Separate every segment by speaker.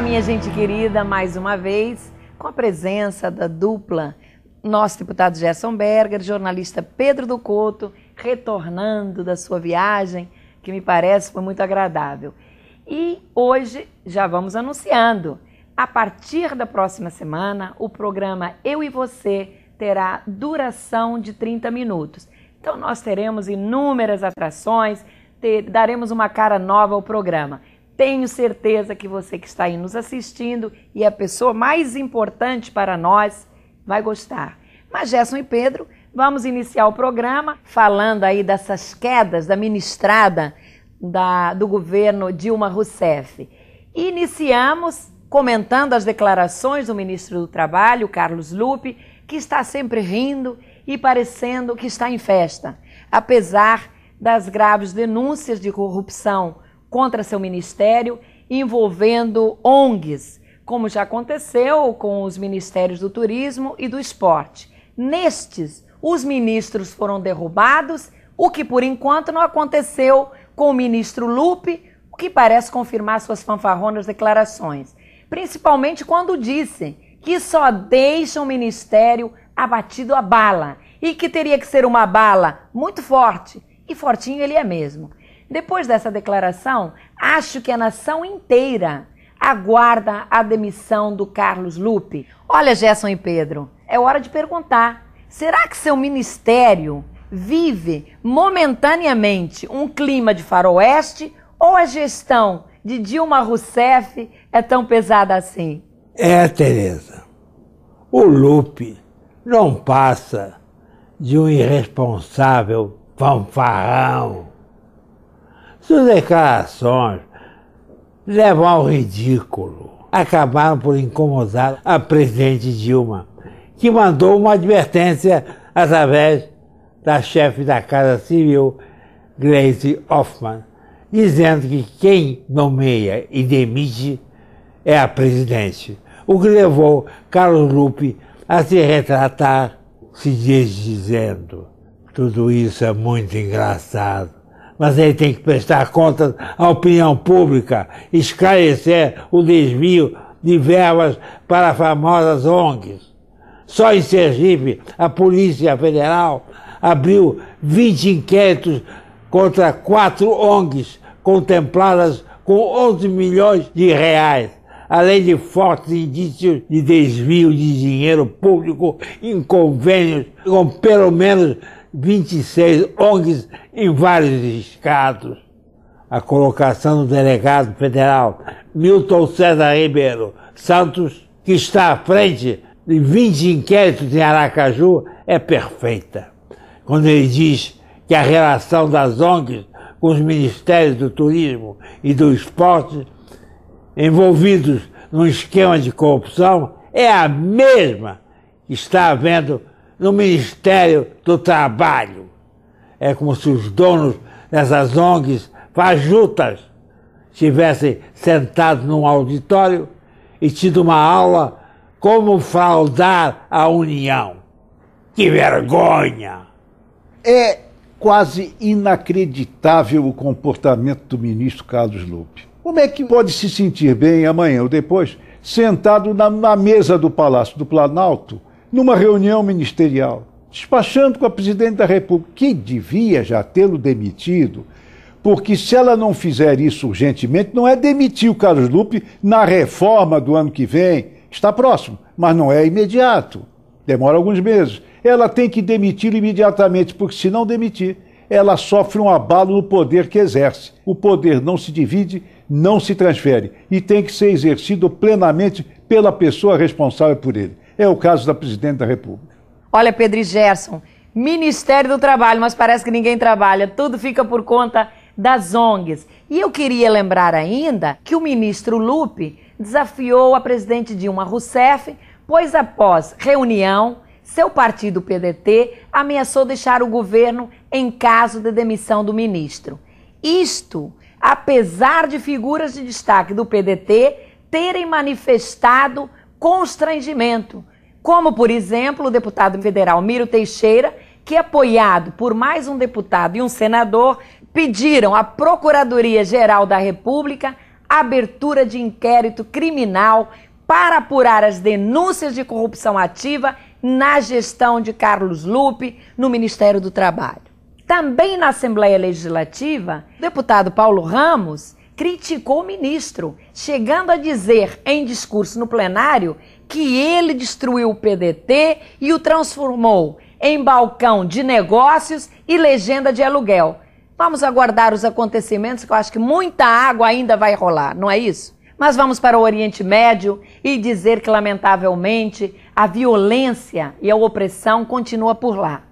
Speaker 1: Olá, minha gente querida, mais uma vez, com a presença da dupla, nosso deputado Gerson Berger, jornalista Pedro do Couto, retornando da sua viagem, que me parece foi muito agradável. E hoje já vamos anunciando. A partir da próxima semana, o programa Eu e Você terá duração de 30 minutos. Então, nós teremos inúmeras atrações, ter, daremos uma cara nova ao programa. Tenho certeza que você que está aí nos assistindo e a pessoa mais importante para nós vai gostar. Mas Gerson e Pedro, vamos iniciar o programa falando aí dessas quedas da ministrada da, do governo Dilma Rousseff. iniciamos comentando as declarações do ministro do Trabalho, Carlos Lupe, que está sempre rindo e parecendo que está em festa, apesar das graves denúncias de corrupção contra seu ministério, envolvendo ONGs, como já aconteceu com os ministérios do turismo e do esporte. Nestes, os ministros foram derrubados, o que por enquanto não aconteceu com o ministro Lupe, o que parece confirmar suas fanfarronas declarações, principalmente quando disse que só deixa o ministério abatido a bala e que teria que ser uma bala muito forte, e fortinho ele é mesmo, depois dessa declaração, acho que a nação inteira aguarda a demissão do Carlos Lupe. Olha, Gerson e Pedro, é hora de perguntar: será que seu ministério vive momentaneamente um clima de faroeste ou a gestão de Dilma Rousseff é tão pesada assim?
Speaker 2: É, Tereza. O Lupe não passa de um irresponsável fanfarrão suas declarações levam ao ridículo. Acabaram por incomodar a presidente Dilma, que mandou uma advertência através da chefe da Casa Civil, Gleisi Hoffmann, dizendo que quem nomeia e demite é a presidente, o que levou Carlos Lupe a se retratar, se desdizendo. Tudo isso é muito engraçado mas ele tem que prestar contas à opinião pública, esclarecer o desvio de verbas para famosas ONGs. Só em Sergipe, a Polícia Federal abriu 20 inquéritos contra quatro ONGs contempladas com 11 milhões de reais, além de fortes indícios de desvio de dinheiro público em convênios com pelo menos 26 ONGs em vários estados. A colocação do delegado federal Milton César Ribeiro Santos, que está à frente de 20 inquéritos em Aracaju, é perfeita. Quando ele diz que a relação das ONGs com os ministérios do turismo e do esporte, envolvidos num esquema de corrupção, é a mesma que está havendo no Ministério do Trabalho. É como se os donos dessas ONGs fajutas tivessem sentado num auditório e tido uma aula como fraudar a União. Que vergonha!
Speaker 3: É quase inacreditável o comportamento do ministro Carlos Lupe. Como é que pode se sentir bem amanhã ou depois sentado na, na mesa do Palácio do Planalto numa reunião ministerial, despachando com a presidente da República, que devia já tê-lo demitido, porque se ela não fizer isso urgentemente, não é demitir o Carlos Lupe na reforma do ano que vem, está próximo, mas não é imediato, demora alguns meses. Ela tem que demitir imediatamente, porque se não demitir, ela sofre um abalo no poder que exerce. O poder não se divide, não se transfere e tem que ser exercido plenamente pela pessoa responsável por ele. É o caso da presidente da República.
Speaker 1: Olha, Pedro e Gerson, Ministério do Trabalho, mas parece que ninguém trabalha, tudo fica por conta das ONGs. E eu queria lembrar ainda que o ministro Lupe desafiou a presidente Dilma Rousseff, pois após reunião, seu partido PDT ameaçou deixar o governo em caso de demissão do ministro. Isto, apesar de figuras de destaque do PDT terem manifestado constrangimento como, por exemplo, o deputado federal Miro Teixeira, que, apoiado por mais um deputado e um senador, pediram à Procuradoria-Geral da República abertura de inquérito criminal para apurar as denúncias de corrupção ativa na gestão de Carlos Lupe no Ministério do Trabalho. Também na Assembleia Legislativa, o deputado Paulo Ramos criticou o ministro, chegando a dizer em discurso no plenário que ele destruiu o PDT e o transformou em balcão de negócios e legenda de aluguel. Vamos aguardar os acontecimentos, que eu acho que muita água ainda vai rolar, não é isso? Mas vamos para o Oriente Médio e dizer que, lamentavelmente, a violência e a opressão continua por lá.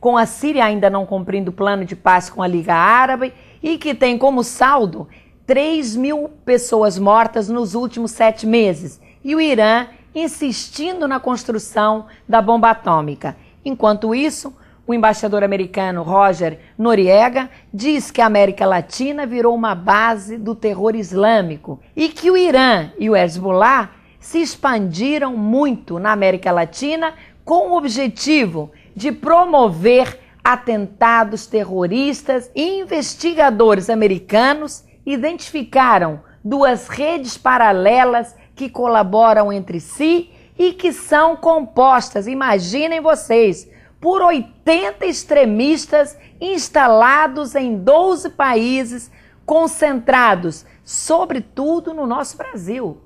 Speaker 1: Com a Síria ainda não cumprindo o plano de paz com a Liga Árabe e que tem como saldo 3 mil pessoas mortas nos últimos sete meses. E o Irã insistindo na construção da bomba atômica. Enquanto isso, o embaixador americano Roger Noriega diz que a América Latina virou uma base do terror islâmico e que o Irã e o Hezbollah se expandiram muito na América Latina com o objetivo de promover atentados terroristas e investigadores americanos identificaram duas redes paralelas que colaboram entre si e que são compostas, imaginem vocês, por 80 extremistas instalados em 12 países, concentrados, sobretudo, no nosso Brasil.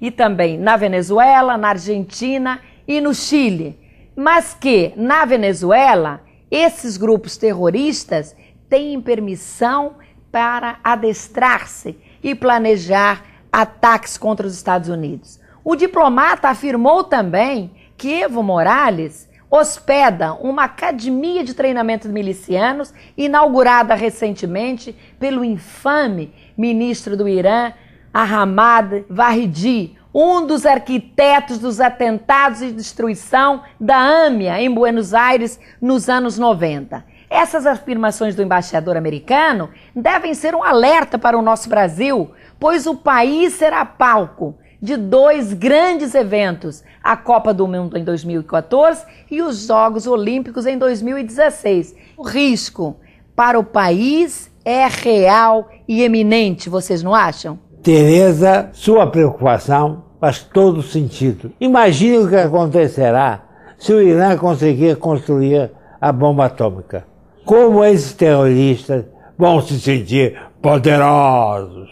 Speaker 1: E também na Venezuela, na Argentina e no Chile. Mas que, na Venezuela, esses grupos terroristas têm permissão para adestrar-se e planejar ataques contra os Estados Unidos. O diplomata afirmou também que Evo Morales hospeda uma academia de treinamento de milicianos inaugurada recentemente pelo infame ministro do Irã, Ahmad Vahidi, um dos arquitetos dos atentados e destruição da AMIA em Buenos Aires nos anos 90. Essas afirmações do embaixador americano devem ser um alerta para o nosso Brasil, pois o país será palco de dois grandes eventos: a Copa do Mundo em 2014 e os Jogos Olímpicos em 2016. O risco para o país é real e eminente, vocês não acham?
Speaker 2: Tereza, sua preocupação faz todo sentido. Imagine o que acontecerá se o Irã conseguir construir a bomba atômica como esses terroristas vão se sentir poderosos.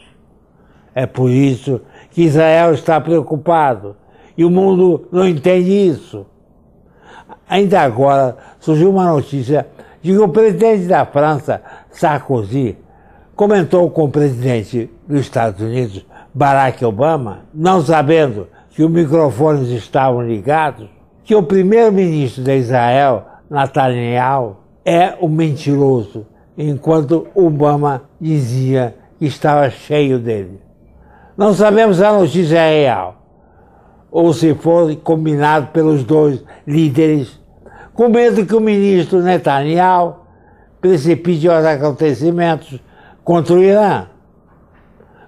Speaker 2: É por isso que Israel está preocupado e o mundo não entende isso. Ainda agora surgiu uma notícia de que o presidente da França, Sarkozy, comentou com o presidente dos Estados Unidos, Barack Obama, não sabendo que os microfones estavam ligados, que o primeiro-ministro de Israel, Netanyahu, é o mentiroso, enquanto Obama dizia que estava cheio dele. Não sabemos se a notícia é real ou se foi combinado pelos dois líderes, com medo que o ministro Netanyahu precipite os acontecimentos contra o Irã.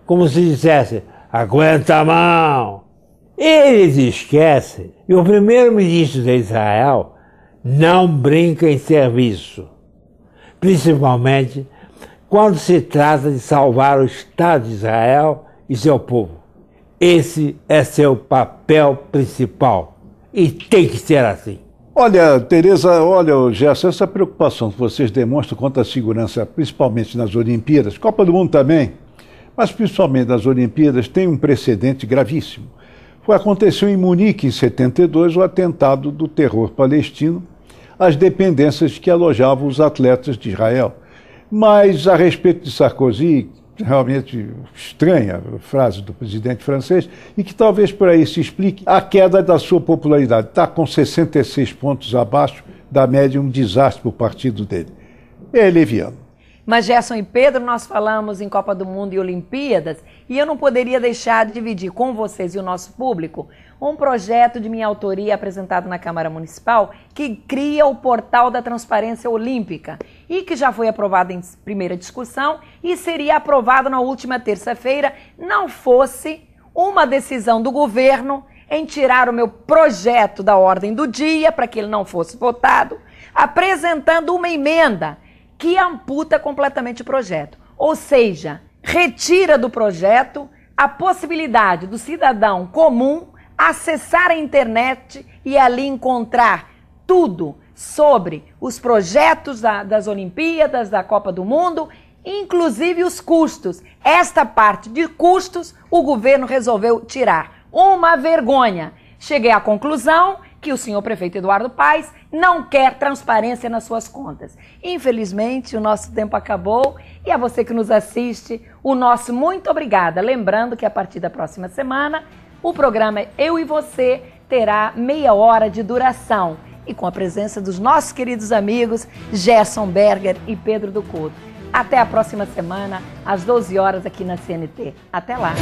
Speaker 2: Como se dissesse, aguenta a mão! Eles esquecem que o primeiro-ministro de Israel não brinca em serviço, principalmente quando se trata de salvar o Estado de Israel e seu povo. Esse é seu papel principal e tem que ser assim.
Speaker 3: Olha, Tereza, olha, Gerson, essa preocupação que vocês demonstram quanto à segurança, principalmente nas Olimpíadas, Copa do Mundo também, mas principalmente nas Olimpíadas, tem um precedente gravíssimo. Foi, aconteceu em Munique, em 72, o atentado do terror palestino às dependências que alojavam os atletas de Israel. Mas, a respeito de Sarkozy, realmente estranha frase do presidente francês, e que talvez por aí se explique a queda da sua popularidade. Está com 66 pontos abaixo da média, um desastre para o partido dele. É leviano.
Speaker 1: Mas Gerson e Pedro, nós falamos em Copa do Mundo e Olimpíadas, e eu não poderia deixar de dividir com vocês e o nosso público um projeto de minha autoria apresentado na Câmara Municipal que cria o portal da transparência olímpica e que já foi aprovado em primeira discussão e seria aprovado na última terça-feira, não fosse uma decisão do governo em tirar o meu projeto da ordem do dia para que ele não fosse votado, apresentando uma emenda que amputa completamente o projeto. Ou seja, retira do projeto a possibilidade do cidadão comum acessar a internet e ali encontrar tudo sobre os projetos da, das Olimpíadas, da Copa do Mundo, inclusive os custos. Esta parte de custos o governo resolveu tirar. Uma vergonha. Cheguei à conclusão que o senhor prefeito Eduardo Paes não quer transparência nas suas contas. Infelizmente, o nosso tempo acabou e a você que nos assiste, o nosso muito obrigada. Lembrando que a partir da próxima semana, o programa Eu e Você terá meia hora de duração e com a presença dos nossos queridos amigos Gerson Berger e Pedro do Couto. Até a próxima semana, às 12 horas aqui na CNT. Até lá!